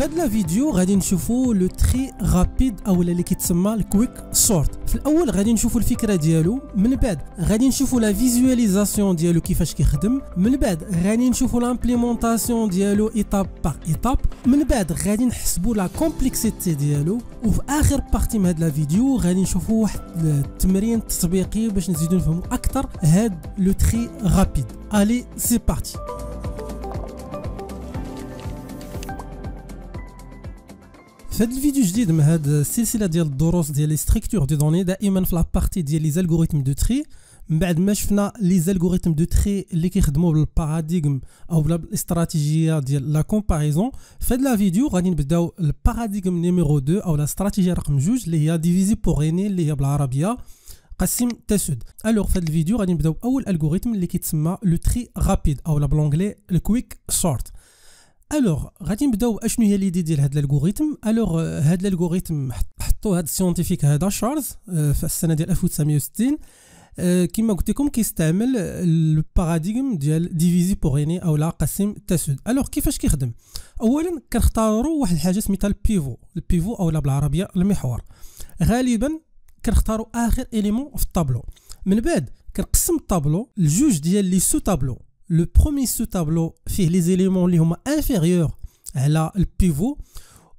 في هاد لا فيديو غادي نشوفو لو تري رابيد اولا اللي كيتسمى الكويك سورت في الاول غادي نشوفو الفكره ديالو من بعد غادي نشوفو لا فيزواليزاسيون ديالو كيفاش كيخدم من بعد غادي نشوفو لامبليمونطاسيون ديالو ايتاب باغ ايتاب من بعد غادي نحسبو لا كومبلكسيتي ديالو وفي اخر بارتي من هاد لا فيديو غادي نشوفو واحد التمرين التطبيقي باش نزيدو نفهمو اكثر هاد لو تري رابيد الي سي بارتي في هذا الفيديو جديد من هاد السلسله ديال الدروس ديال لي ستركتور دي دوني دائما في لابارتي ديال لي زالغوريثم دو تري من بعد ما شفنا لي زالغوريثم دو تري اللي كيخدموا بالباراديغم او بالاستراتيجيه ديال لا كومباريزون في هاد لا فيديو غادي نبداو الباراديغم نيميرو 2 او الاستراتيجيه رقم جوج اللي هي ديفيزي بور ريني اللي هي بالعربيه قسم تسد الوغ في هذا الفيديو غادي نبداو اول الغوريثم اللي كيتسمى لو تري رابيد او بالانجلي الكويك سورت الوغ غادي نبداو اشنو هي ليدي ديال هذا الالغوريثم الوغ آه، هذا الالغوريثم حطوا هذا السيونتيفيك هذا شارلز آه، في السنه ديال 1960 آه، كما قلت لكم كيستعمل الباراديغم ديال ديفيزي بوريني او لا قسم التسود الوغ كيفاش كيخدم اولا كنختاروا واحد الحاجه سميتها البيفو البيفو او لا بالعربيه المحور غالبا كنختاروا اخر اليمون في الطابلو من بعد كنقسم الطابلو لجوج ديال لي سو طابلو لو برومي سو تابلو فيه لي زيليمون اللي هما انفيريور على البيفو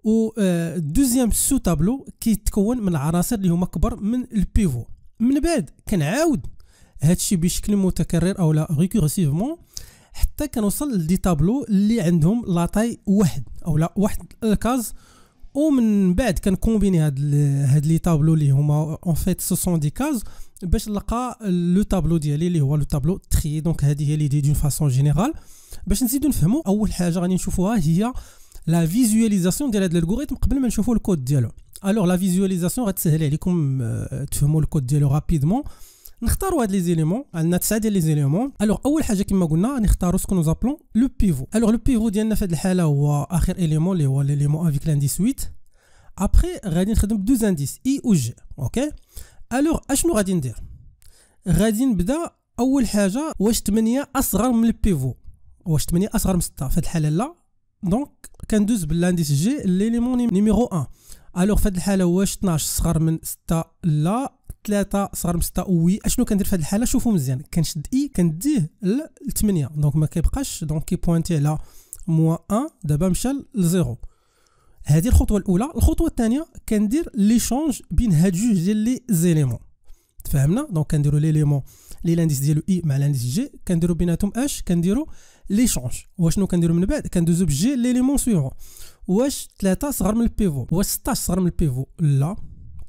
و دوزيام سو تابلو كيتكون من العناصر اللي هما كبر من البيفو من بعد كنعاود هادشي بشكل متكرر او لا ريكورسيفمون حتى كنوصل لدي تابلو اللي عندهم لاطاي واحد او لا واحد الكاز ومن بعد كنكومبيني هاد هاد لي طابلو اللي هما اون فيت سو سون دي كاز باش نلقى لو طابلو ديالي اللي هو لو طابلو تري دونك هذه هي ليدي دون فاسون جينيرال باش نزيدو نفهمو اول حاجه غادي نشوفوها هي لا فيزواليزاسيون ديال هاد الالغوريثم قبل ما نشوفو الكود ديالو الوغ لا فيزواليزاسيون غتسهل عليكم تفهمو الكود ديالو رابيدمون نختاروا هاد لي زيليمون عندنا تسعه ديال لي زيليمون الوغ اول حاجه كما قلنا نختاروا سكون زابلون لو بيفو الوغ لو بيفو ديالنا في هاد الحاله هو اخر اليمون اللي هو ليليمون افيك لانديس 8 ابخي غادي نخدم بدوز انديس اي او جي اوكي الوغ اشنو غادي ندير غادي نبدا اول حاجه واش 8 اصغر من البيفو واش 8 اصغر من 6 في هاد الحاله لا دونك كندوز بالانديس جي ليليمون نيميرو 1 الوغ في هاد الحاله واش 12 اصغر من 6 لا ثلاثة صغر من ستة وي اشنو كندير في هذه الحالة شوفوا مزيان كنشد اي كنديه ل 8 دونك ما كيبقاش دونك كيبوانتي على موان 1 دابا مشى لزيرو هذه الخطوة الأولى الخطوة الثانية كندير لي شونج بين هاد جوج ديال لي زيليمون تفهمنا دونك كنديرو ليمون لي لانديس ديالو اي مع لانديس جي كنديرو بيناتهم اش كنديرو شونج واشنو كنديرو من بعد كندوزو بجي ليمون سويفون واش 3 صغر من البيفو واش 16 صغر من البيفو لا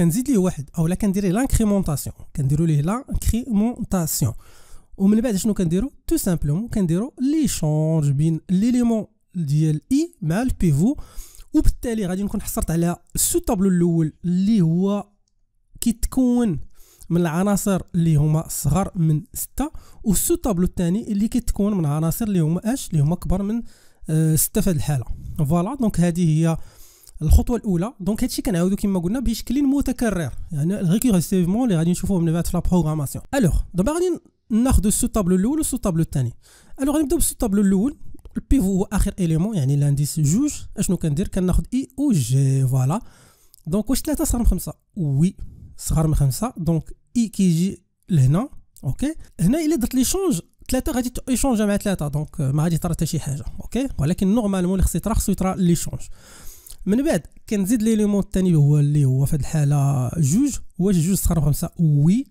كنزيد ليه واحد اولا كندير ليه لانكريمونطاسيون كنديروا ليه لانكريمونطاسيون ومن بعد شنو كنديرو تو سامبلومون كنديرو لي شونج بين ليليمون ديال اي مع البيفو وبالتالي غادي نكون حصرت على سو طابلو الاول اللي هو كيتكون من العناصر اللي هما صغار من 6 والسو طابلو الثاني اللي كيتكون من عناصر اللي هما اش اللي هما كبر من 6 آه، في هذه الحاله فوالا دونك هذه هي الخطوه الاولى دونك هادشي كنعاودو كما قلنا بشكل متكرر يعني ريكورسيفمون اللي غادي نشوفوه من بعد في لا بروغراماسيون الوغ دابا غادي ناخذ السو طابلو الاول والسو طابلو الثاني الوغ غنبداو بالسو طابلو الاول البيفو هو اخر اليمون يعني لانديس جوج اشنو كندير كناخذ اي او جي فوالا دونك واش ثلاثه صغر من خمسه وي صغر من خمسه دونك اي كيجي لهنا اوكي هنا الا درت لي شونج ثلاثه غادي ايشونجا مع ثلاثه دونك ما غادي طرا حتى شي حاجه اوكي ولكن نورمالمون اللي خصو يطرا خصو يطرا لي شونج من بعد كنزيد ليليمون الثاني هو اللي هو في هذه الحاله جوج واش جوج صغار خمسه وي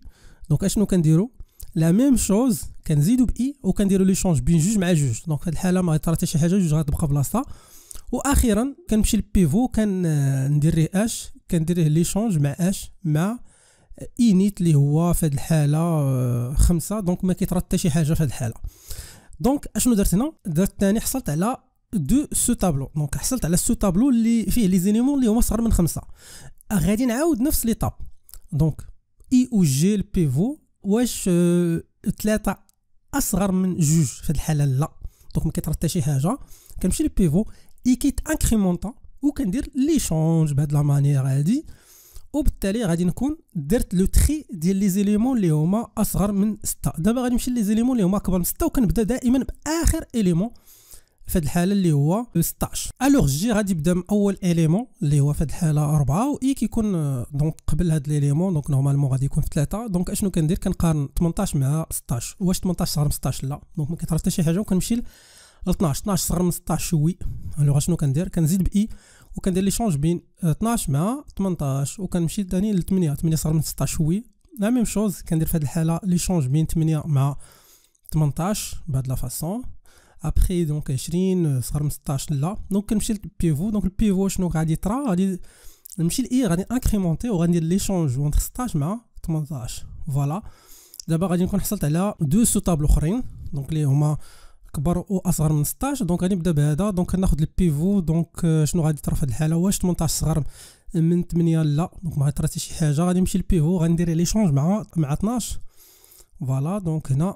دونك اشنو كنديرو لا ميم شوز كنزيدو باي وكنديرو لي شونج بين جوج مع جوج دونك هاد الحاله ما غيطرا حتى شي حاجه جوج غتبقى بلاصتها واخيرا كنمشي للبيفو كندير ليه اش كندير ليه لي شونج مع اش مع اينيت اللي هو في هاد الحاله خمسة دونك ما كيطرا حتى شي حاجه في هاد الحاله دونك اشنو درت هنا درت ثاني حصلت على دو سو تابلو دونك حصلت على سو تابلو اللي فيه لي زينيمون اللي هما صغر من خمسة غادي نعاود نفس لي طاب دونك اي او جي البيفو واش اه ثلاثة اصغر من جوج في هاد الحالة لا دونك ما كيطرا حتى شي حاجة كنمشي للبيفو اي كيت انكريمونطا وكندير لي شونج بهاد لا مانيير هادي وبالتالي غادي نكون درت لو تري ديال لي زيليمون اللي هما اصغر من 6 دابا غادي نمشي لي زيليمون اللي هما اكبر من 6 وكنبدا دائما باخر اليمون في هذه الحاله اللي هو 16 الوغ جي غادي يبدا من اول اليمون اللي هو في هذه الحاله 4 و اي كيكون آه، دونك قبل هذا اليمون دونك نورمالمون غادي يكون في 3 دونك اشنو كندير كنقارن 18 مع 16 واش 18 صغر من 16 لا دونك ما كيطرا حتى شي حاجه وكنمشي ل 12 12 صغر من 16 وي الوغ شنو كندير كنزيد باي وكندير لي شونج بين 12 آه، مع 18 وكنمشي ثاني ل 8 8 صغر من 16 وي لا ميم شوز كندير في هذه الحاله لي شونج بين 8 مع 18 بهاد لا فاصون ابخي دونك 20 صغر من 16 لا دونك كنمشي للبيفو دونك البيفو شنو غادي طرا غادي نمشي لاي غادي انكريمونتي شونج ليشونج اونتر 16 مع 18 فوالا دابا غادي نكون حصلت على دو سو طابل اخرين دونك اللي هما كبر اصغر من 16 دونك غادي نبدا بهذا دونك ناخذ البيفو دونك شنو غادي طرا في هذه الحاله واش 18 صغر من 8 لا دونك ما طرات شي حاجه غادي نمشي للبيفو غندير ليشونج مع مع 12 فوالا دونك هنا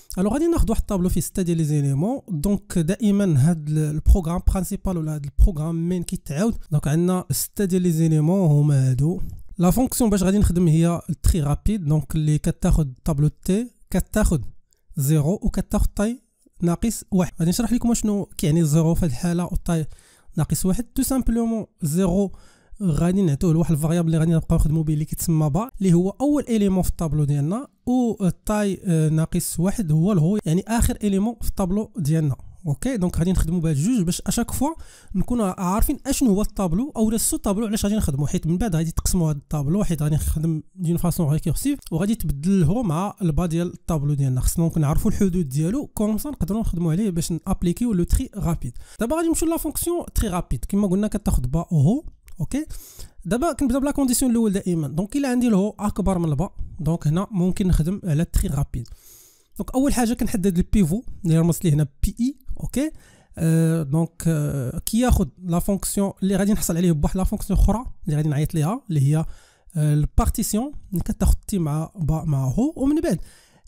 الوغ غادي ناخذ واحد الطابلو فيه سته ديال لي زيليمون دونك دائما هاد البروغرام برينسيبال ولا هاد البروغرام مين كيتعاود دونك عندنا سته ديال لي زيليمون هما هادو لا فونكسيون باش غادي نخدم هي تري رابيد دونك اللي كتاخد طابلو تي كتاخد زيرو وكتاخد طاي ناقص واحد غادي نشرح لكم شنو كيعني زيرو في هاد الحاله والطاي ناقص واحد تو سامبلومون زيرو غادي نعطيوه لواحد الفاريابل اللي غادي نبقاو نخدموا به اللي كيتسمى با اللي هو اول اليمون في الطابلو ديالنا و تاي آه، ناقص واحد هو الهو يعني اخر اليمون في الطابلو ديالنا اوكي دونك غادي نخدموا بهاد جوج باش اشاك فوا نكون عارفين اشنو هو الطابلو او سو طابلو علاش غادي نخدموا حيت من بعد غادي تقسموا هاد الطابلو حيت غادي نخدم دون فاسون ريكورسيف وغادي تبدل الهو مع البا ديال الطابلو ديالنا خصنا نعرفوا الحدود ديالو كوم سا نقدروا نخدموا عليه باش نابليكيو لو تري رابيد دابا غادي نمشيو لا فونكسيون تري رابيد كما قلنا كتاخد با هو اوكي دابا كنبدا بلا كونديسيون الاول دائما دونك الا عندي الهو اكبر من البا دونك هنا ممكن نخدم على تري رابيد دونك اول حاجه كنحدد البيفو اللي رمز ليه هنا بي اي اوكي دونك أه كياخذ لا فونكسيون اللي غادي نحصل عليه بواحد لا فونكسيون اخرى اللي غادي نعيط ليها اللي هي البارتيسيون اللي كتاخذ تي مع با مع هو ومن بعد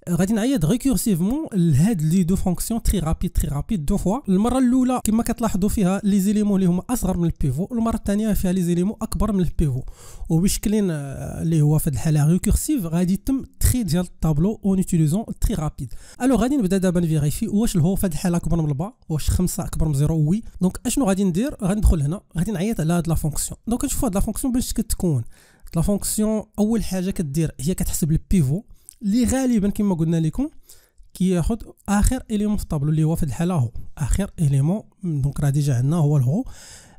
غادي نعيط ريكورسيفمون لهاد لي دو فونكسيون تري رابيد تري رابيد دو فوا المره الاولى كما كتلاحظوا فيها لي زيليمون اللي هما اصغر من البيفو المره الثانيه فيها لي زيليمون اكبر من البيفو وبشكل آه، اللي هو في الحاله ريكورسيف غادي يتم تري ديال الطابلو اون اوتيليزون تري رابيد الو غادي نبدا دابا نفيريفي واش الهو في هاد الحاله اكبر من البا واش 5 اكبر من 0 وي دونك اشنو غادي ندير غندخل هنا غادي نعيط على هاد لا فونكسيون دونك كنشوف هاد لا فونكسيون باش كتكون لا فونكسيون اول حاجه كدير هي كتحسب البيفو اللي غالبا كما قلنا لكم كياخذ اخر اليمون في الطابلو اللي هو في الحاله هو اخر اليمون دونك راه ديجا عندنا هو الهو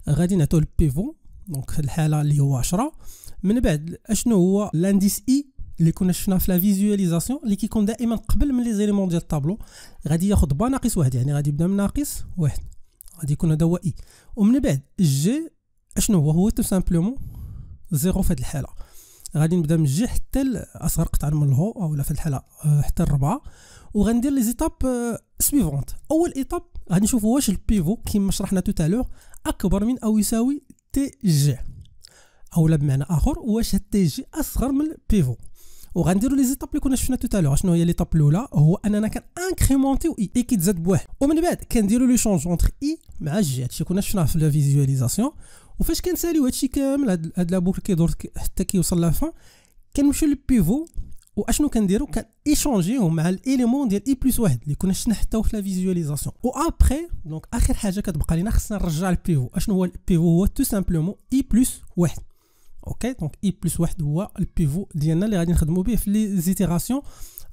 غادي نعطيو البيفو دونك في الحاله اللي هو 10 من بعد اشنو هو لانديس اي اللي كنا شفنا في لا فيزواليزاسيون اللي كيكون دائما قبل من لي زيليمون ديال الطابلو غادي ياخذ با ناقص واحد يعني غادي يبدا من ناقص واحد غادي يكون هذا هو اي ومن بعد جي اشنو هو هو تو سامبلومون زيرو في هذه الحاله غادي نبدا من جي حتى لاصغر قطعه من الهو اولا في الحاله آه، حتى الربعه وغندير لي زيتاب آه، سويفونت اول ايتاب غادي نشوفوا واش البيفو كيما شرحنا تو توتالور اكبر من او يساوي تي جي اولا بمعنى اخر واش تي جي اصغر من البيفو وغنديروا لي زيتاب اللي كنا شفنا تو توتالور شنو هي ليتاب الاولى هو اننا انكريمونتي و اي كيتزاد بواحد ومن بعد كنديروا لو شونج اونتر اي مع جي هادشي كنا شفناه في لا فيزواليزاسيون وفاش كنساليو هادشي كامل هاد, لابوكل كيدور حتى كيوصل لافان كنمشيو للبيفو واشنو كنديرو كان ايشونجيو مع الاليمون ديال اي e بلس واحد اللي كنا شفنا حتى في لا فيزواليزاسيون و ابخي دونك اخر حاجه كتبقى لينا خصنا نرجع البيفو اشنو هو البيفو هو تو سامبلومون اي بلس واحد اوكي دونك اي بلس واحد هو البيفو ديالنا اللي غادي نخدمو به في لي زيتيراسيون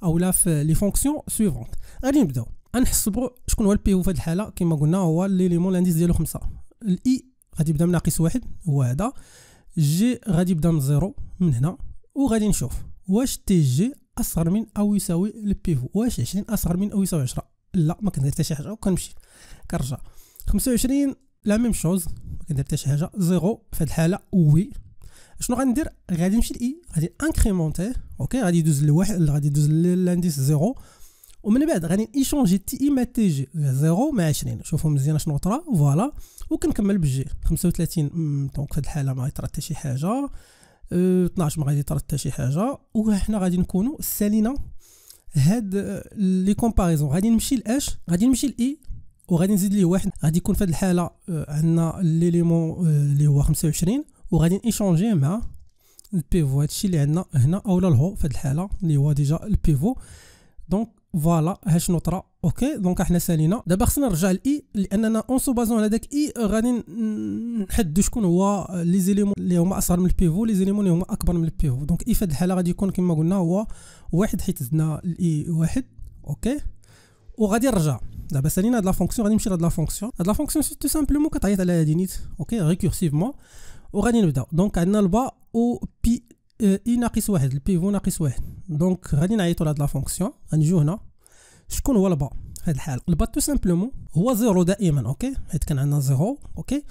او لا في لي فونكسيون سويفونت غادي نبداو غنحسبو شكون هو البيفو في هذه الحاله كما قلنا هو الاليمون لانديس ديالو خمسة الاي e غادي نبدا من ناقص واحد هو هذا جي غادي نبدا من زيرو من هنا وغادي نشوف واش تي جي اصغر من او يساوي البيفو واش 20 اصغر من او يساوي 10 لا ما كندير حتى شي حاجه وكنمشي كنرجع 25 لا ميم شوز ما كندير حتى شي حاجه زيرو في هذه الحاله وي شنو غندير غادي نمشي لاي e، غادي انكريمونتي اوكي غادي يدوز لواحد غادي يدوز لانديس زيرو ومن بعد غادي ايشونجي تي ام تي جي زيرو مع 20 شوفوا مزيان شنو طرا فوالا وكنكمل و 35 دونك في الحاله ما يطرا حتى شي حاجه 12 أه، ما غادي يطرا حتى شي حاجه وحنا غادي نكونوا سالينا هاد أه، لي كومباريزون غادي نمشي لاش غادي نمشي لاي وغادي نزيد ليه واحد غادي يكون في هاد الحاله أه، عندنا ليليمون اللي هو 25 وغادي ايشونجي مع البيفو هادشي اللي عندنا هنا اولا الهو في هاد الحاله اللي هو ديجا البيفو دونك فوالا ها شنو طرا اوكي دونك احنا سالينا دابا خصنا نرجع لاي e، لاننا اون سو بازون على داك اي e، غادي نحدد شكون هو لي زيليمون اللي هما اصغر من البيفو لي زيليمون اللي هما اكبر من البيفو دونك اي في هذه الحاله غادي يكون كما قلنا هو واحد حيت زدنا الاي e واحد اوكي وغادي نرجع دابا سالينا هاد لا فونكسيون غادي نمشي لهاد لا فونكسيون هاد لا فونكسيون سي تو سامبلومون كتعيط على هاد نيت اوكي ريكورسيفمون وغادي نبدا دونك عندنا البا او بي اي ناقص واحد البيفو ناقص واحد دونك غادي نعيطو لهاد لا فونكسيون غنجيو هنا شكون هو البا في هاد الحاله البا تو سامبلومون هو زيرو دائما اوكي حيت كان عندنا زيرو اوكي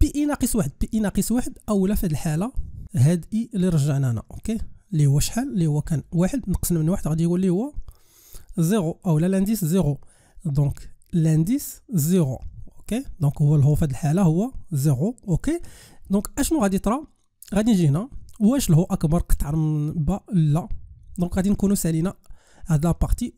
بي اي ناقص واحد بي اي ناقص واحد اولا في هاد الحاله هاد اي اللي رجعنا هنا اوكي اللي هو شحال اللي هو كان واحد نقصنا من واحد غادي يولي هو زيرو اولا لانديس زيرو دونك لانديس زيرو اوكي دونك هو الهو في هاد الحاله هو زيرو اوكي دونك اشنو غادي ترى غادي نجي هنا واش هو اكبر قطعه من با لا دونك غادي نكونوا سالينا هاد لابارتي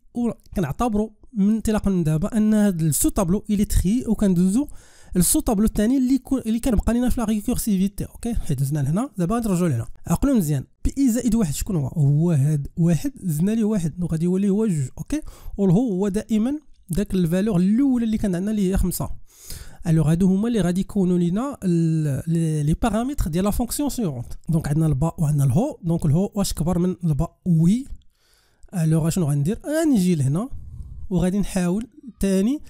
كنعتبروا من انطلاقا من دابا ان هاد السو طابلو الي تخي وكندوزو السو طابلو الثاني اللي كو... اللي كنبقى لينا في لا ريكورسيفيتي اوكي حيت دزنا لهنا دابا نرجعوا لهنا عقلوا مزيان بي اي زائد واحد شكون هو هو هاد واحد زدنا ليه واحد دونك غادي يولي هو جوج اوكي والهو هو دائما داك الفالور الاولى اللي كان عندنا اللي هي خمسه الوغ هادو هما اللي غادي يكونوا لينا لي بارامتر ديال لا فونكسيون سيغونت دونك عندنا البا وعندنا الهو دونك الهو واش كبر من البا وي الوغ شنو غندير غنجي آه، لهنا وغادي نحاول تاني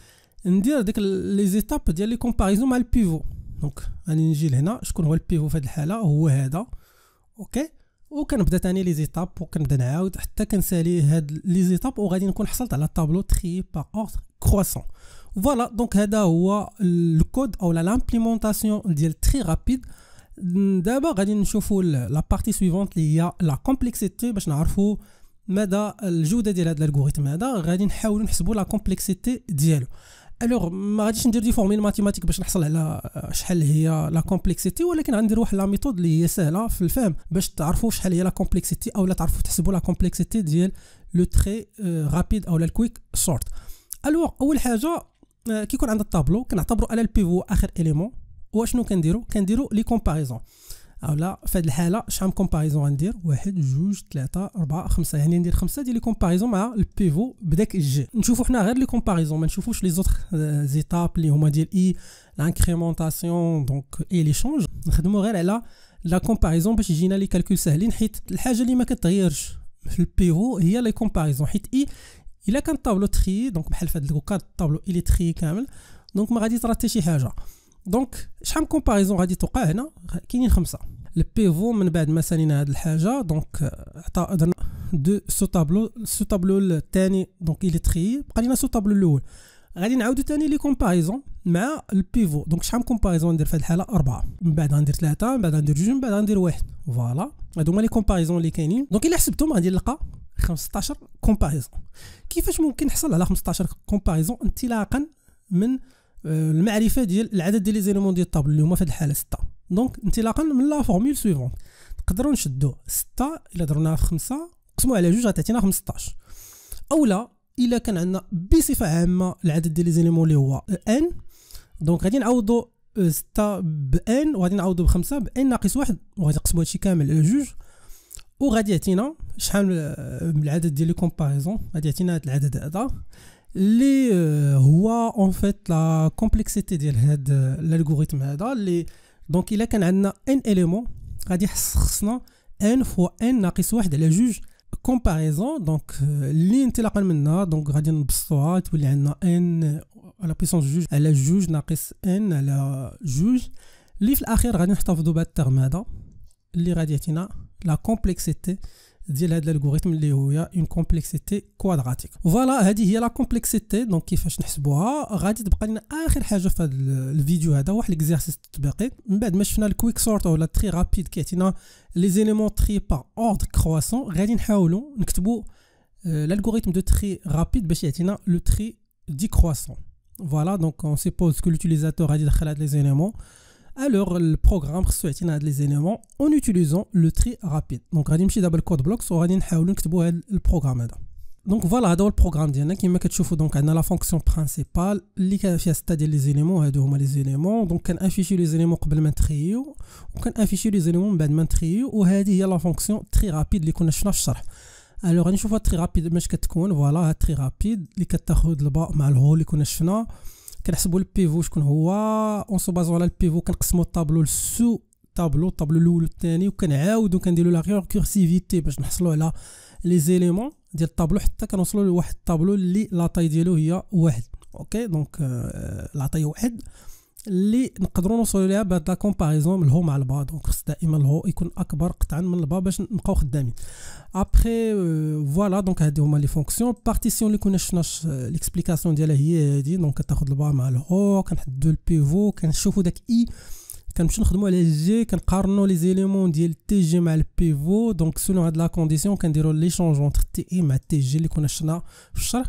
ندير ديك لي زيتاب ديال لي كومباريزون مع البيفو دونك غادي نجي لهنا شكون هو البيفو في هاد الحاله هو هذا اوكي وكنبدا تاني لي زيتاب وكنبدا نعاود حتى كنسالي هاد لي زيتاب وغادي نكون حصلت على طابلو تري با اوردر كرواسون فوالا دونك هذا هو الكود او لامبليمونطاسيون ديال تري رابيد دابا غادي نشوفوا لا بارتي سويفونت اللي هي لا كومبلكسيتي باش نعرفوا مدى الجوده ديال هذا الالغوريثم هذا غادي نحاولوا نحسبوا لا كومبلكسيتي ديالو الوغ ما غاديش ندير دي فورميل ماتيماتيك باش نحصل على شحال هي لا كومبلكسيتي ولكن غندير واحد لا ميثود اللي هي سهله في الفهم باش تعرفوا شحال هي لا كومبلكسيتي euh, او تعرفوا تحسبوا لا كومبلكسيتي ديال لو تري رابيد او الكويك سورت الوغ اول حاجه آه، كيكون عندنا الطابلو كنعتبروا على البيفو اخر اليمون واشنو كنديروا كنديروا لي كومباريزون اولا في هذه الحاله شحال من كومباريزون غندير واحد جوج ثلاثة أربعة خمسة يعني ندير خمسة ديال لي كومباريزون مع البيفو بداك الجي نشوفوا حنا غير لي كومباريزون ما نشوفوش لي زوطخ زيتاب آه، اللي هما ديال اي لانكريمونطاسيون دونك اي لي شونج نخدموا غير على لا كومباريزون باش يجينا لي كالكول ساهلين حيت الحاجه اللي ما كتغيرش في البيفو هي لي كومباريزون حيت اي e الا كان طابلو تخي دونك بحال فهاد هاد طابلو الطابلو الي تخي كامل دونك ما غادي ترى حتى شي حاجه دونك شحال من كومباريزون غادي توقع هنا كاينين خمسه البيفو من بعد ما سالينا هاد الحاجه دونك عطا درنا دو سو طابلو سو طابلو الثاني دونك الي تخي بقى لينا سو طابلو الاول غادي نعاودو تاني لي كومباريزون مع البيفو دونك شحال من كومباريزون ندير في هاد الحاله أربعة من بعد غندير ثلاثة من بعد غندير جوج من بعد غندير واحد فوالا هادو هما لي كومباريزون لي كاينين دونك الا حسبتهم غادي نلقى 15 كومباريزون كيفاش ممكن نحصل على 15 كومباريزون انطلاقا من آه، المعرفه ديال العدد ديال لي زيلومون ديال الطابل اللي هما في هذه الحاله 6 دونك انطلاقا من لا فورمول سويفون نقدروا نشدو 6 الا درناها في 5 نقسموها على جوج غتعطينا 15 اولا الا كان عندنا بصفه عامه العدد ديال لي زيلومون اللي هو ان دونك غادي نعوضوا آه، 6 بان وغادي نعوضوا ب 5 بان ناقص واحد وغادي نقسموا هادشي كامل على آه، جوج Pour la comparaison, la complexité de euh, l'algorithme, les il y est un élément, donc euh, il y a un élément, donc il y a donc il y a un élément, euh, donc un élément, donc il y a un donc il donc il y a un donc il y a un élément, il y a un élément, il y la complexité ديال هذا الالغوريثم اللي هو اون كومبلكسيتي كوادراتيك فوالا هذه هي la كومبلكسيتي دونك كيفاش نحسبوها غادي تبقى لنا اخر حاجه في هذا الفيديو هذا واحد الاكزرسيس التطبيقي من بعد ما شفنا الكويك سورت ولا كيعطينا لي غادي نحاولوا نكتبوا l'algorithme de tri rapide باش يعطينا le tri décroissant. Voilà, donc on suppose que l'utilisateur a dit les éléments. Alors, le programme reçoit les éléments en utilisant le tri rapide. Donc, on va un le code bloc, on va essayer le programme. Donc, voilà, c'est le programme. Qui me donc, on a la fonction principale, qui est les éléments, cest à les éléments. Donc, on affiche les éléments avant le tri, on afficher les éléments avant le tri, et c'est la fonction tri rapide, qui est dans Alors, on va voir tri rapide, mais je vais voilà, tri rapide, On est le bas, mais le haut, كنحسبوا البيفو شكون هو اون سو بازو على البيفو كنقسموا الطابلو لسو طابلو الطابلو الاول والثاني وكنعاودوا كنديروا لا ريكورسيفيتي باش نحصلوا على لي زيليمون ديال الطابلو حتى كنوصلوا لواحد الطابلو اللي لا طاي ديالو هي واحد اوكي دونك لاطاي لا طاي واحد اللي نقدروا نوصلوا ليها بهاد لا كومباريزون من الهو مع البا دونك خص دائما الهو يكون اكبر قطعا من البا باش نبقاو خدامين ابخي فوالا دونك هادي هما لي فونكسيون بارتيسيون اللي كنا شفنا ليكسبليكاسيون ديالها هي هادي دونك كتاخد البا مع الهو كنحددو البيفو كنشوفو داك اي e. كنمشيو نخدمو على جي كنقارنو لي زيليمون ديال تي جي مع البيفو دونك سولو هاد لا كونديسيون كنديرو لي اونتر تي اي مع تي جي اللي كنا شفنا في الشرح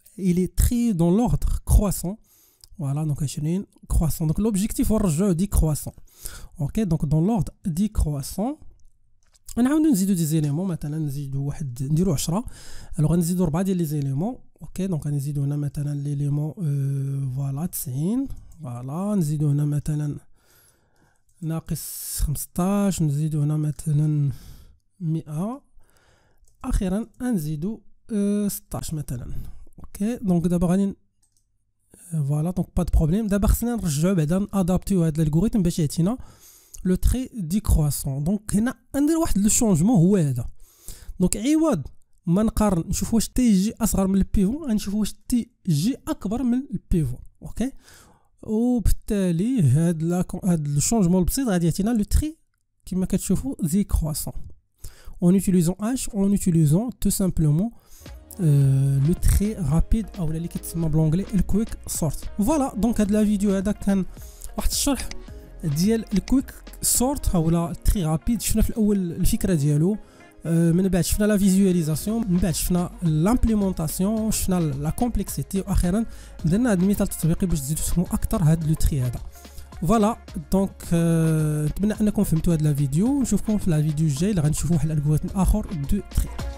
il est trié dans l'ordre croissant. Voilà, donc une croissant. Donc l'objectif croissant. Ok, donc dans l'ordre dit croissant. On a des éléments, maintenant on a Alors on a les Ok, donc on a maintenant l'élément. Euh, voilà, Voilà, on a maintenant. ناقص 16 ok donc d'abord euh, voilà donc pas de problème d'abord c'est un jeu et ben, d'un adapté à l'algorithme béchetina ben, le trait décroissant donc il a un des le changement ou donc et wad je vois que j'ai a sera le pivot je vois que tj a kbar le pivot ok au btali had le changement le le trait qui m'a qu'à chauffer décroissant en utilisant h en utilisant tout simplement le لو تري رابيد او en anglais le quick sort voilà donc هاد لا فيديو هذا كان واحد الشرح ديال الكويك سورت اولا تري رابيد شفنا في الاول الفكره ديالو من بعد شفنا لا فيزواليزاسيون من بعد شفنا لامبليمونطاسيون شفنا لا كومبلكسيتي واخيرا درنا هاد المثال التطبيقي باش تزيدو تفهموا اكثر هذا لو تري هذا فوالا دونك نتمنى انكم فهمتوا هاد لا فيديو نشوفكم في لا فيديو الجاي اللي غنشوفوا واحد الالغوريثم اخر دو تري